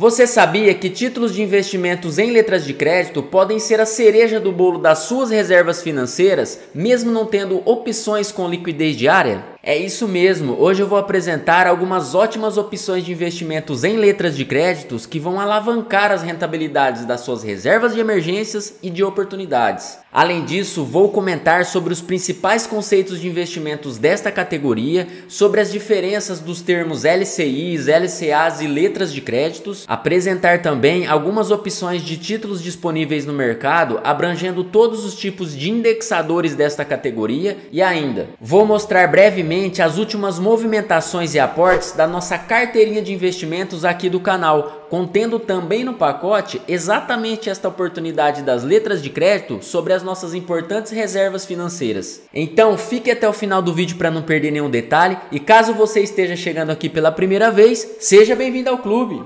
Você sabia que títulos de investimentos em letras de crédito podem ser a cereja do bolo das suas reservas financeiras, mesmo não tendo opções com liquidez diária? É isso mesmo. Hoje eu vou apresentar algumas ótimas opções de investimentos em letras de créditos que vão alavancar as rentabilidades das suas reservas de emergências e de oportunidades. Além disso, vou comentar sobre os principais conceitos de investimentos desta categoria, sobre as diferenças dos termos LCIs, LCAs e letras de créditos, apresentar também algumas opções de títulos disponíveis no mercado, abrangendo todos os tipos de indexadores desta categoria e ainda vou mostrar brevemente as últimas movimentações e aportes da nossa carteirinha de investimentos aqui do canal, contendo também no pacote exatamente esta oportunidade das letras de crédito sobre as nossas importantes reservas financeiras. Então fique até o final do vídeo para não perder nenhum detalhe e caso você esteja chegando aqui pela primeira vez, seja bem-vindo ao clube!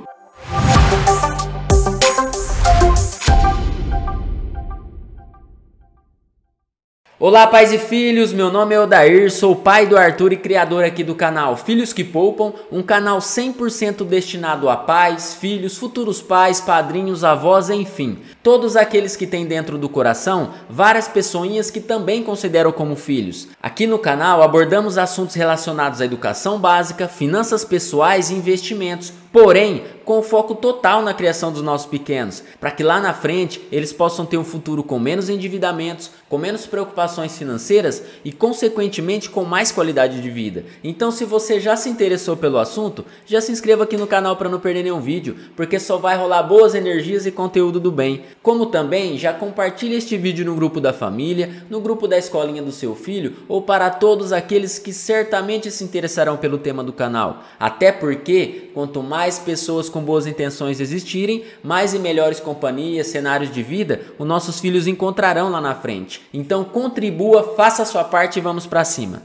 Olá, pais e filhos, meu nome é Odair, sou pai do Arthur e criador aqui do canal Filhos que Poupam, um canal 100% destinado a pais, filhos, futuros pais, padrinhos, avós, enfim. Todos aqueles que têm dentro do coração várias pessoinhas que também consideram como filhos. Aqui no canal abordamos assuntos relacionados à educação básica, finanças pessoais e investimentos, porém com foco total na criação dos nossos pequenos, para que lá na frente eles possam ter um futuro com menos endividamentos, com menos preocupações financeiras e, consequentemente, com mais qualidade de vida. Então, se você já se interessou pelo assunto, já se inscreva aqui no canal para não perder nenhum vídeo, porque só vai rolar boas energias e conteúdo do bem como também já compartilhe este vídeo no grupo da família, no grupo da escolinha do seu filho ou para todos aqueles que certamente se interessarão pelo tema do canal. Até porque, quanto mais pessoas com boas intenções existirem, mais e melhores companhias, cenários de vida, os nossos filhos encontrarão lá na frente. Então contribua, faça a sua parte e vamos para cima.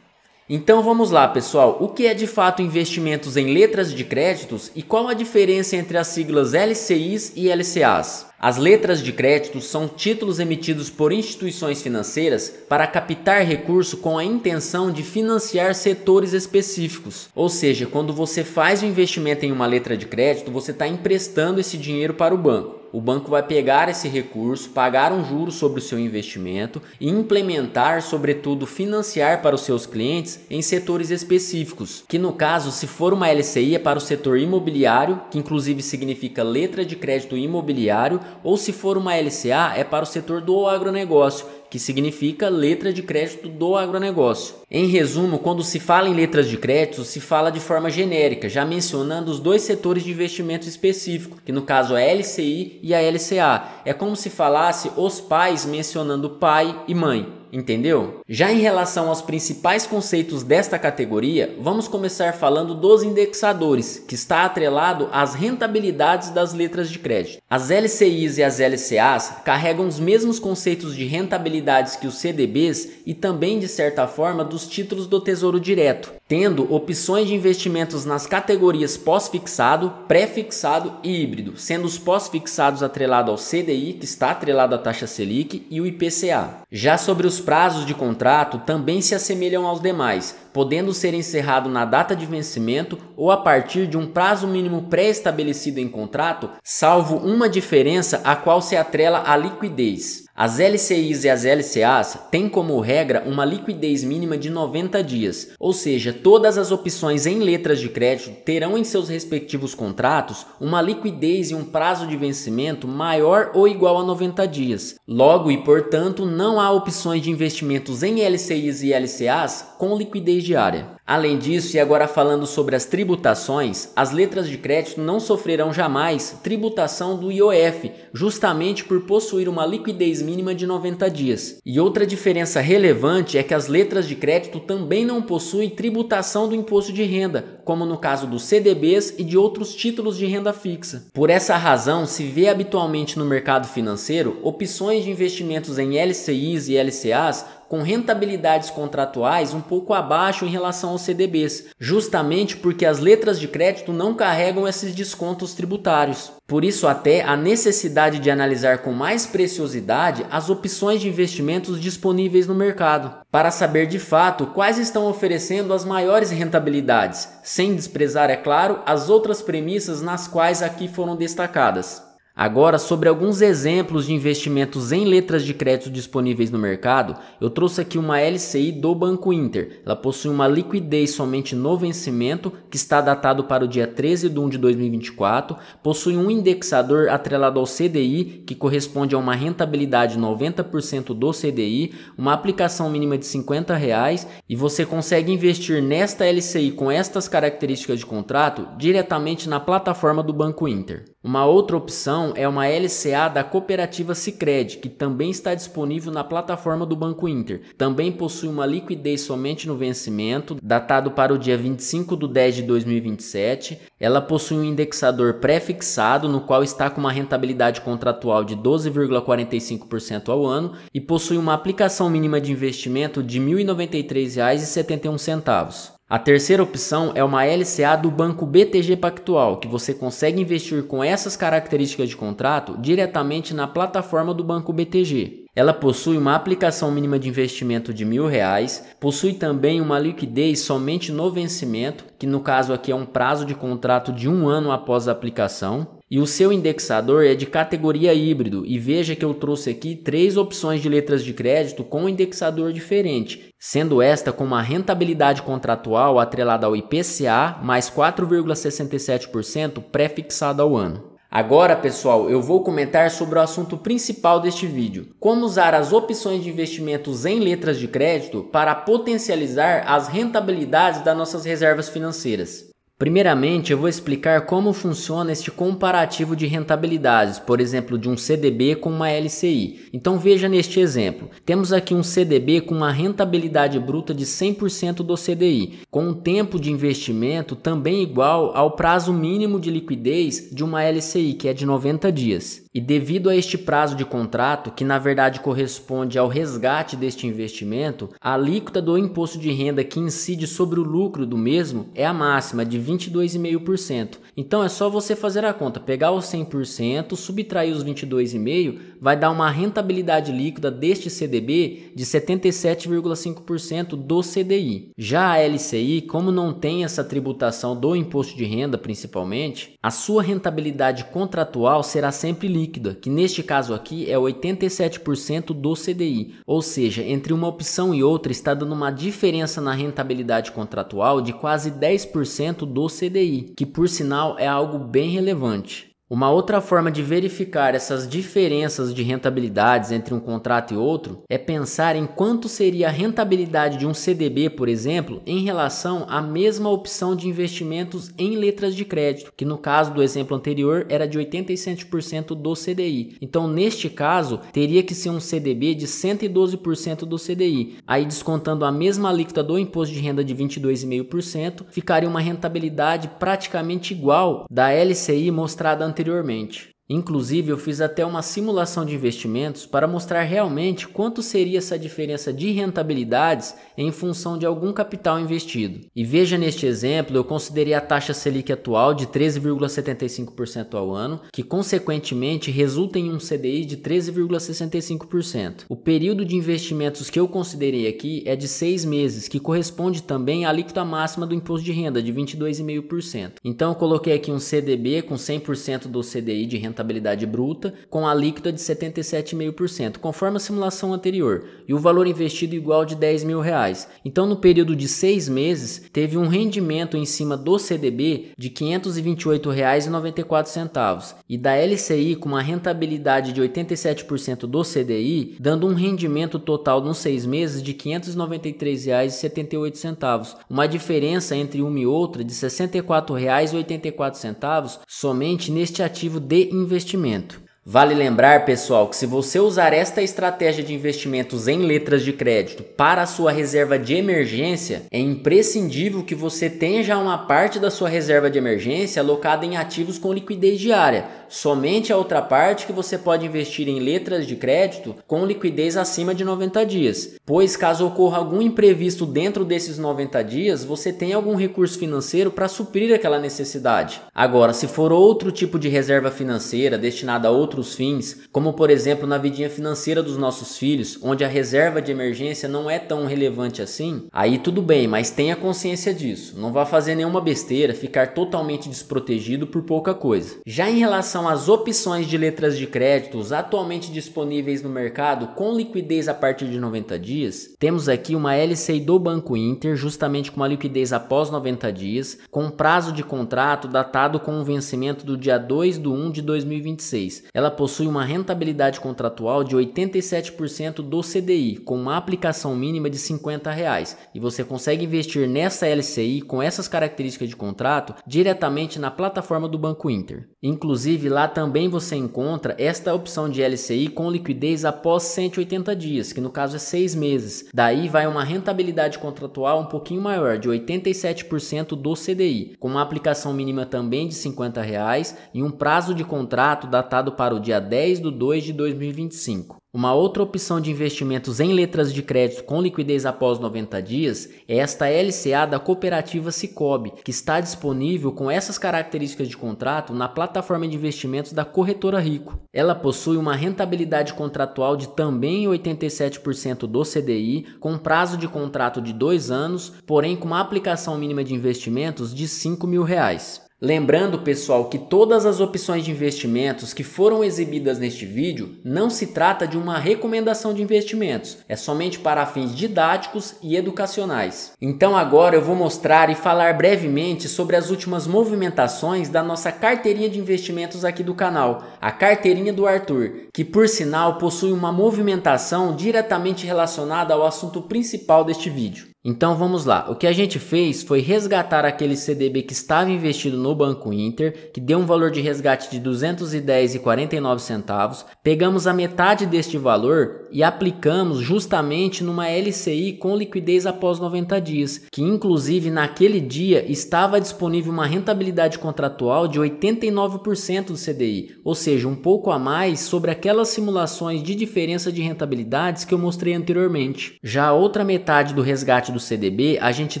Então vamos lá, pessoal. O que é de fato investimentos em letras de créditos e qual a diferença entre as siglas LCIs e LCAs? As letras de crédito são títulos emitidos por instituições financeiras para captar recurso com a intenção de financiar setores específicos. Ou seja, quando você faz o investimento em uma letra de crédito, você está emprestando esse dinheiro para o banco o banco vai pegar esse recurso, pagar um juro sobre o seu investimento e implementar, sobretudo, financiar para os seus clientes em setores específicos, que no caso, se for uma LCI, é para o setor imobiliário, que inclusive significa letra de crédito imobiliário, ou se for uma LCA, é para o setor do agronegócio, que significa letra de crédito do agronegócio. Em resumo, quando se fala em letras de crédito, se fala de forma genérica, já mencionando os dois setores de investimento específico, que no caso é a LCI e a LCA. É como se falasse os pais mencionando pai e mãe entendeu? Já em relação aos principais conceitos desta categoria, vamos começar falando dos indexadores, que está atrelado às rentabilidades das letras de crédito. As LCIs e as LCAs carregam os mesmos conceitos de rentabilidades que os CDBs e também, de certa forma, dos títulos do Tesouro Direto tendo opções de investimentos nas categorias pós-fixado, pré-fixado e híbrido, sendo os pós-fixados atrelados ao CDI, que está atrelado à taxa Selic, e o IPCA. Já sobre os prazos de contrato, também se assemelham aos demais, podendo ser encerrado na data de vencimento ou a partir de um prazo mínimo pré-estabelecido em contrato, salvo uma diferença a qual se atrela a liquidez. As LCIs e as LCAs têm como regra uma liquidez mínima de 90 dias, ou seja, todas as opções em letras de crédito terão em seus respectivos contratos uma liquidez e um prazo de vencimento maior ou igual a 90 dias. Logo e portanto, não há opções de investimentos em LCIs e LCAs com liquidez diária. Além disso, e agora falando sobre as tributações, as letras de crédito não sofrerão jamais tributação do IOF, justamente por possuir uma liquidez mínima de 90 dias. E outra diferença relevante é que as letras de crédito também não possuem tributação do imposto de renda, como no caso dos CDBs e de outros títulos de renda fixa. Por essa razão, se vê habitualmente no mercado financeiro opções de investimentos em LCIs e LCAs com rentabilidades contratuais um pouco abaixo em relação aos CDBs, justamente porque as letras de crédito não carregam esses descontos tributários. Por isso, até a necessidade de analisar com mais preciosidade as opções de investimentos disponíveis no mercado, para saber de fato quais estão oferecendo as maiores rentabilidades, sem desprezar, é claro, as outras premissas nas quais aqui foram destacadas. Agora, sobre alguns exemplos de investimentos em letras de crédito disponíveis no mercado, eu trouxe aqui uma LCI do Banco Inter. Ela possui uma liquidez somente no vencimento, que está datado para o dia 13 de 1 de 2024, possui um indexador atrelado ao CDI, que corresponde a uma rentabilidade 90% do CDI, uma aplicação mínima de R$ reais, e você consegue investir nesta LCI com estas características de contrato diretamente na plataforma do Banco Inter. Uma outra opção então, é uma LCA da cooperativa Sicredi, que também está disponível na plataforma do Banco Inter. Também possui uma liquidez somente no vencimento, datado para o dia 25 de 10 de 2027. Ela possui um indexador pré-fixado, no qual está com uma rentabilidade contratual de 12,45% ao ano e possui uma aplicação mínima de investimento de R$ 1.093,71. A terceira opção é uma LCA do banco BTG Pactual, que você consegue investir com essas características de contrato diretamente na plataforma do banco BTG. Ela possui uma aplicação mínima de investimento de mil reais, possui também uma liquidez somente no vencimento, que no caso aqui é um prazo de contrato de um ano após a aplicação, e o seu indexador é de categoria híbrido. E veja que eu trouxe aqui três opções de letras de crédito com indexador diferente, sendo esta com uma rentabilidade contratual atrelada ao IPCA mais 4,67% pré-fixada ao ano. Agora, pessoal, eu vou comentar sobre o assunto principal deste vídeo: como usar as opções de investimentos em letras de crédito para potencializar as rentabilidades das nossas reservas financeiras. Primeiramente, eu vou explicar como funciona este comparativo de rentabilidades, por exemplo, de um CDB com uma LCI. Então veja neste exemplo. Temos aqui um CDB com uma rentabilidade bruta de 100% do CDI, com um tempo de investimento também igual ao prazo mínimo de liquidez de uma LCI, que é de 90 dias. E devido a este prazo de contrato, que na verdade corresponde ao resgate deste investimento, a alíquota do imposto de renda que incide sobre o lucro do mesmo é a máxima de 20%. 22,5%. Então é só você fazer a conta, pegar os 100%, subtrair os 22,5%, vai dar uma rentabilidade líquida deste CDB de 77,5% do CDI. Já a LCI, como não tem essa tributação do imposto de renda principalmente, a sua rentabilidade contratual será sempre líquida, que neste caso aqui é 87% do CDI, ou seja, entre uma opção e outra está dando uma diferença na rentabilidade contratual de quase 10% do do CDI, que por sinal é algo bem relevante. Uma outra forma de verificar essas diferenças de rentabilidades entre um contrato e outro é pensar em quanto seria a rentabilidade de um CDB, por exemplo, em relação à mesma opção de investimentos em letras de crédito, que no caso do exemplo anterior era de 87% do CDI. Então, neste caso, teria que ser um CDB de 112% do CDI. Aí, descontando a mesma alíquota do imposto de renda de 22,5%, ficaria uma rentabilidade praticamente igual da LCI mostrada anteriormente anteriormente. Inclusive, eu fiz até uma simulação de investimentos para mostrar realmente quanto seria essa diferença de rentabilidades em função de algum capital investido. E veja neste exemplo, eu considerei a taxa Selic atual de 13,75% ao ano, que consequentemente resulta em um CDI de 13,65%. O período de investimentos que eu considerei aqui é de seis meses, que corresponde também à alíquota máxima do imposto de renda de 22,5%. Então, eu coloquei aqui um CDB com 100% do CDI de rentabilidade rentabilidade bruta, com a alíquota de 77,5%, conforme a simulação anterior, e o valor investido igual de 10 mil reais. Então, no período de seis meses, teve um rendimento em cima do CDB de R$ 528,94 e da LCI com uma rentabilidade de 87% do CDI, dando um rendimento total nos seis meses de R$ 593,78, uma diferença entre uma e outra de R$ 64,84 somente neste ativo de investimento investimento. Vale lembrar, pessoal, que se você usar esta estratégia de investimentos em letras de crédito para a sua reserva de emergência, é imprescindível que você tenha já uma parte da sua reserva de emergência alocada em ativos com liquidez diária somente a outra parte que você pode investir em letras de crédito com liquidez acima de 90 dias, pois caso ocorra algum imprevisto dentro desses 90 dias, você tem algum recurso financeiro para suprir aquela necessidade. Agora, se for outro tipo de reserva financeira destinada a outros fins, como por exemplo na vidinha financeira dos nossos filhos, onde a reserva de emergência não é tão relevante assim, aí tudo bem, mas tenha consciência disso. Não vá fazer nenhuma besteira, ficar totalmente desprotegido por pouca coisa. Já em relação são as opções de letras de créditos atualmente disponíveis no mercado com liquidez a partir de 90 dias, temos aqui uma LCI do Banco Inter, justamente com uma liquidez após 90 dias, com prazo de contrato datado com o vencimento do dia 2 de 1 de 2026. Ela possui uma rentabilidade contratual de 87% do CDI, com uma aplicação mínima de 50. Reais, e você consegue investir nessa LCI com essas características de contrato diretamente na plataforma do Banco Inter. Inclusive, lá também você encontra esta opção de LCI com liquidez após 180 dias, que no caso é 6 meses. Daí vai uma rentabilidade contratual um pouquinho maior, de 87% do CDI, com uma aplicação mínima também de 50 reais e um prazo de contrato datado para o dia 10 de 2 de 2025. Uma outra opção de investimentos em letras de crédito com liquidez após 90 dias é esta LCA da cooperativa Cicobi, que está disponível com essas características de contrato na plataforma de investimentos da corretora Rico. Ela possui uma rentabilidade contratual de também 87% do CDI, com prazo de contrato de dois anos, porém com uma aplicação mínima de investimentos de R$ 5 mil. Reais. Lembrando, pessoal, que todas as opções de investimentos que foram exibidas neste vídeo não se trata de uma recomendação de investimentos, é somente para fins didáticos e educacionais. Então agora eu vou mostrar e falar brevemente sobre as últimas movimentações da nossa carteirinha de investimentos aqui do canal, a carteirinha do Arthur, que por sinal possui uma movimentação diretamente relacionada ao assunto principal deste vídeo. Então vamos lá. O que a gente fez foi resgatar aquele CDB que estava investido no Banco Inter, que deu um valor de resgate de 210,49 centavos. Pegamos a metade deste valor e aplicamos justamente numa LCI com liquidez após 90 dias, que inclusive naquele dia estava disponível uma rentabilidade contratual de 89% do CDI, ou seja, um pouco a mais sobre aquelas simulações de diferença de rentabilidades que eu mostrei anteriormente. Já a outra metade do resgate parte do CDB a gente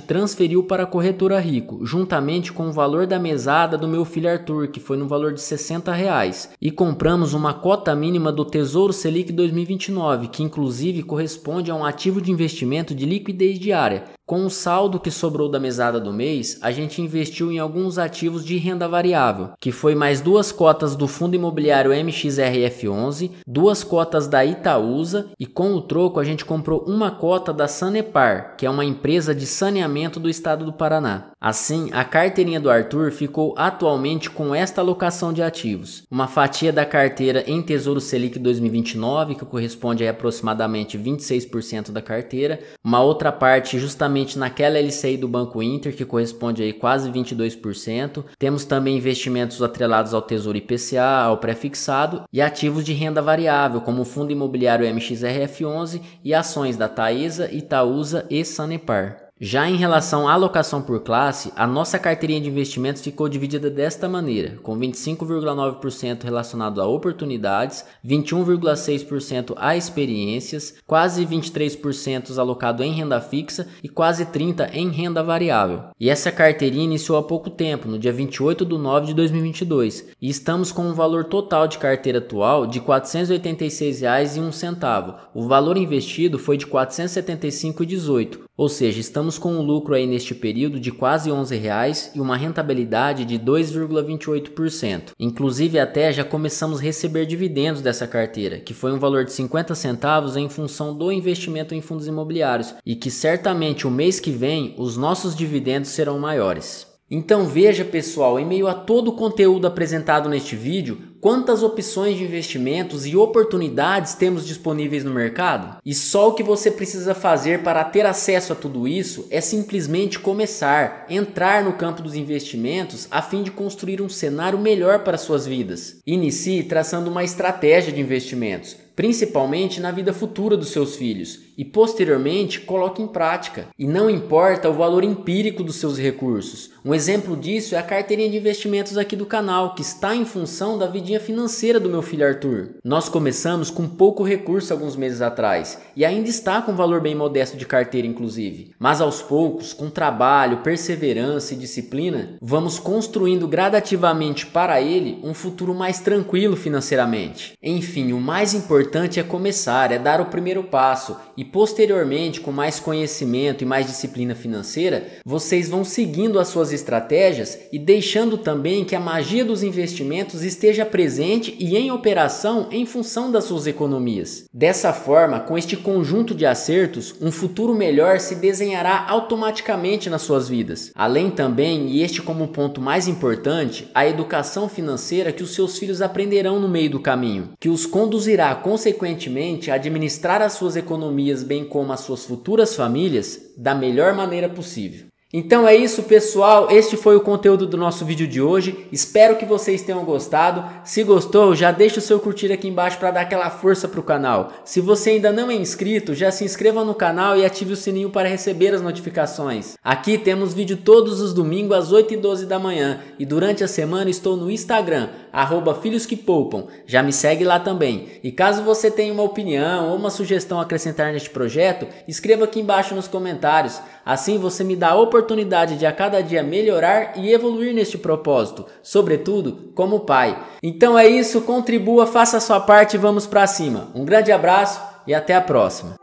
transferiu para a corretora Rico, juntamente com o valor da mesada do meu filho Arthur, que foi no valor de 60 reais, e compramos uma cota mínima do Tesouro Selic 2029, que inclusive corresponde a um ativo de investimento de liquidez diária, com o saldo que sobrou da mesada do mês, a gente investiu em alguns ativos de renda variável, que foi mais duas cotas do fundo imobiliário MXRF11, duas cotas da Itaúsa e com o troco a gente comprou uma cota da Sanepar, que é uma empresa de saneamento do estado do Paraná. Assim, a carteirinha do Arthur ficou atualmente com esta alocação de ativos: uma fatia da carteira em Tesouro Selic 2029, que corresponde a aproximadamente 26% da carteira, uma outra parte justamente naquela LCI do Banco Inter, que corresponde a quase 22%. Temos também investimentos atrelados ao Tesouro IPCA, ao pré-fixado e ativos de renda variável, como o Fundo Imobiliário MXRF11 e ações da Taesa, Itaúsa e Sanepar. Já em relação à alocação por classe, a nossa carteirinha de investimentos ficou dividida desta maneira, com 25,9% relacionado a oportunidades, 21,6% a experiências, quase 23% alocado em renda fixa e quase 30% em renda variável. E essa carteirinha iniciou há pouco tempo, no dia 28 de 9 de 2022, e estamos com um valor total de carteira atual de R$ 486,01. O valor investido foi de R$ 475,18, ou seja, estamos com um lucro aí neste período de quase 11 reais e uma rentabilidade de 2,28%. Inclusive até já começamos a receber dividendos dessa carteira, que foi um valor de 50 centavos em função do investimento em fundos imobiliários e que certamente o mês que vem os nossos dividendos serão maiores. Então veja pessoal, em meio a todo o conteúdo apresentado neste vídeo, quantas opções de investimentos e oportunidades temos disponíveis no mercado? E só o que você precisa fazer para ter acesso a tudo isso é simplesmente começar, entrar no campo dos investimentos a fim de construir um cenário melhor para suas vidas. Inicie traçando uma estratégia de investimentos principalmente na vida futura dos seus filhos, e posteriormente coloque em prática. E não importa o valor empírico dos seus recursos. Um exemplo disso é a carteirinha de investimentos aqui do canal, que está em função da vidinha financeira do meu filho Arthur. Nós começamos com pouco recurso alguns meses atrás e ainda está com um valor bem modesto de carteira, inclusive. Mas aos poucos, com trabalho, perseverança e disciplina, vamos construindo gradativamente para ele um futuro mais tranquilo financeiramente. Enfim, o mais importante importante é começar, é dar o primeiro passo e posteriormente, com mais conhecimento e mais disciplina financeira, vocês vão seguindo as suas estratégias e deixando também que a magia dos investimentos esteja presente e em operação em função das suas economias. Dessa forma, com este conjunto de acertos, um futuro melhor se desenhará automaticamente nas suas vidas. Além também, e este como um ponto mais importante, a educação financeira que os seus filhos aprenderão no meio do caminho, que os conduzirá com consequentemente, administrar as suas economias, bem como as suas futuras famílias, da melhor maneira possível. Então é isso, pessoal. Este foi o conteúdo do nosso vídeo de hoje. Espero que vocês tenham gostado. Se gostou, já deixa o seu curtir aqui embaixo para dar aquela força para o canal. Se você ainda não é inscrito, já se inscreva no canal e ative o sininho para receber as notificações. Aqui temos vídeo todos os domingos às 8 e 12 da manhã e durante a semana estou no Instagram, arroba Filhos que Poupam. Já me segue lá também. E caso você tenha uma opinião ou uma sugestão a acrescentar neste projeto, escreva aqui embaixo nos comentários. Assim você me dá a oportunidade de a cada dia melhorar e evoluir neste propósito, sobretudo como pai. Então é isso, contribua, faça a sua parte e vamos para cima. Um grande abraço e até a próxima.